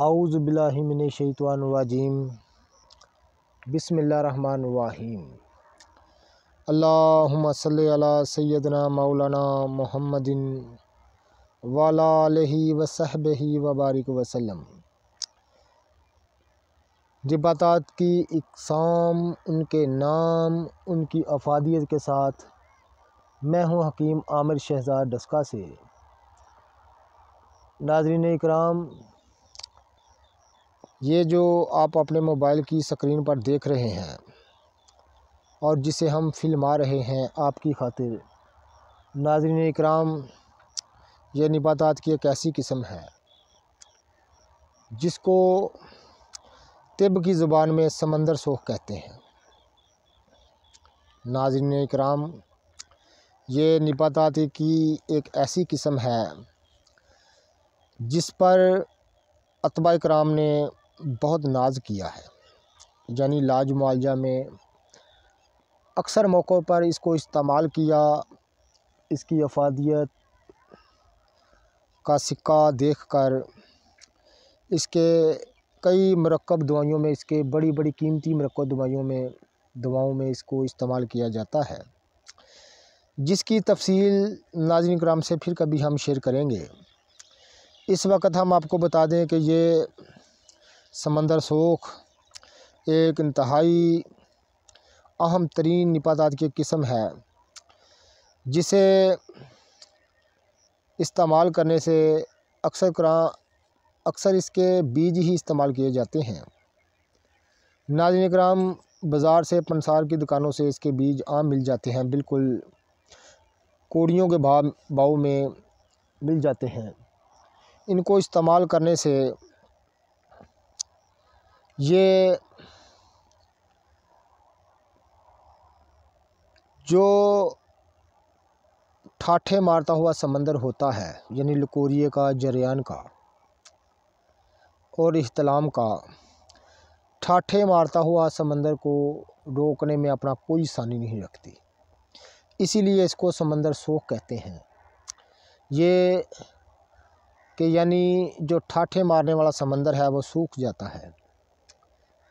आउज़बिल्लिमिनशैतवानवाजीम बसमिल्लाम अल्लाम अला सैदना मौलाना मोहम्मदिन वाला वसहब वबारक वसलम जबातात की इकसाम उनके नाम उनकी अफादियत के साथ मैं हूँ हकीम आमिर शहजाद डस्का से नाजरीन इकराम ये जो आप अपने मोबाइल की स्क्रीन पर देख रहे हैं और जिसे हम फिल्मा रहे हैं आपकी खातिर नाजरन इकराम ये नबातात की एक ऐसी किस्म है जिसको तिब की ज़ुबान में समंदर सोख कहते हैं नाजरन इकराम ये निपाताती की एक ऐसी किस्म है जिस पर अतबा कराम ने बहुत नाज किया है यानी लाज मुआवजा में अक्सर मौक़ों पर इसको इस्तेमाल किया इसकी अफादियत का सिक्का देख कर इसके कई मरकब दवाइयों में इसके बड़ी बड़ी कीमती मरकब दवाइयों में दवाओं में इसको इस्तेमाल किया जाता है जिसकी तफसील नाजन कराम से फिर कभी हम शेयर करेंगे इस वक्त हम आपको बता दें कि ये समंदर सोख एक इंतहाई अहम तरीन निपात की किस्म है जिसे इस्तेमाल करने से अक्सर करा अक्सर इसके बीज ही इस्तेमाल किए जाते हैं नाजन कराम बाज़ार से पनसार की दुकानों से इसके बीज आम मिल जाते हैं बिल्कुल कोड़ियों के भाव भाव में मिल जाते हैं इनको इस्तेमाल करने से ये जो ठाठे मारता हुआ समंदर होता है यानी लकोरिए का जरियान का और इस्तलाम का ठाठे मारता हुआ समंदर को रोकने में अपना कोई सानी नहीं रखती इसीलिए इसको समंदर सोख कहते हैं ये कि यानी जो ठाठे मारने वाला समंदर है वो सूख जाता है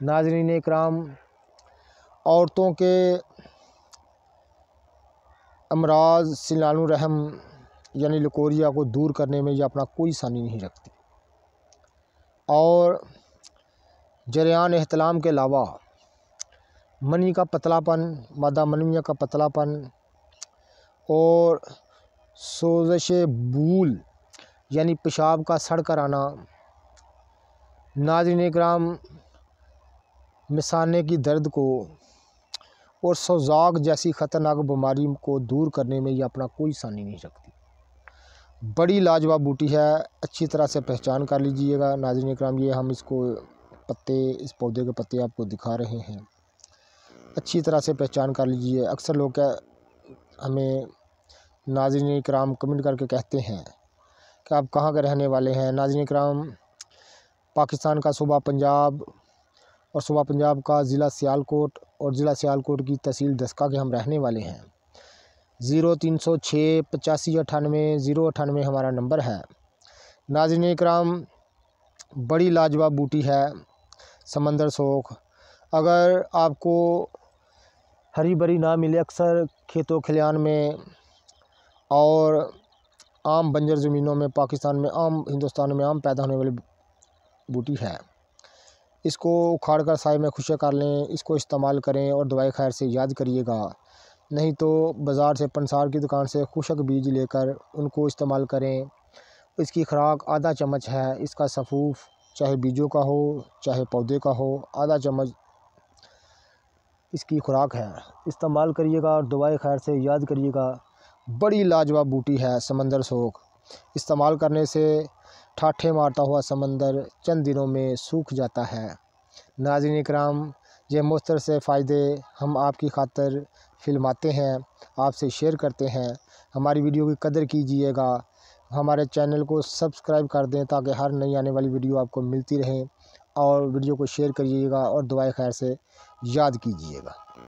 नाजरीन कराम औरतों के अमराज रहम यानी लकोरिया को दूर करने में यह अपना कोई सानी नहीं रखती और जरियान अहतलाम के अलावा मनी का पतलापन मादा मनमिया का पतलापन और सोजश भूल यानी पेशाब का सड़ कर आना नाजरन कराम मिसाने की दर्द को और सौजाग जैसी ख़तरनाक बीमारी को दूर करने में यह अपना कोई सानी नहीं रखती बड़ी लाजवाब बूटी है अच्छी तरह से पहचान कर लीजिएगा नाजिन कराम ये हम इसको पत्ते इस पौधे के पत्ते आपको दिखा रहे हैं अच्छी तरह से पहचान कर लीजिए अक्सर लोग क्या हमें नाजिन कराम कमेंट करके कहते हैं कि आप कहाँ के रहने वाले हैं नाजिन कराम पाकिस्तान का सूबा पंजाब और सुबह पंजाब का ज़िला सियालकोट और ज़िला सियालकोट की तहसील दसका के हम रहने वाले हैं ज़ीरो तीन सौ छः पचासी अठानवे ज़ीरो अठानवे हमारा नंबर है नाजिन कराम बड़ी लाजवाब बूटी है समंदर सोख अगर आपको हरी भरी ना मिले अक्सर खेतों खलियान में और आम बंजर ज़मीनों में पाकिस्तान में आम हिंदुस्तान में आम पैदा होने वाली बूटी है इसको उखाड़ कर साय में खुशा कर लें इसको इस्तेमाल करें और दवाई खैर से याद करिएगा नहीं तो बाज़ार से पंसार की दुकान से खुशक बीज लेकर उनको इस्तेमाल करें इसकी खुराक आधा चम्मच है इसका सफूफ चाहे बीजों का हो चाहे पौधे का हो आधा चम्मच इसकी खुराक है इस्तेमाल करिएगा और दवाई खैर से याद करिएगा बड़ी लाजवाब बूटी है समंदर सोख इस्तेमाल करने से ठाठे मारता हुआ समंदर चंद दिनों में सूख जाता है नाजिन कराम ये मुस्तर से फ़ायदे हम आपकी खातर फिल्माते हैं आपसे शेयर करते हैं हमारी वीडियो की कदर कीजिएगा हमारे चैनल को सब्सक्राइब कर दें ताकि हर नई आने वाली वीडियो आपको मिलती रहे और वीडियो को शेयर करिएगा और दुआ खैर से याद कीजिएगा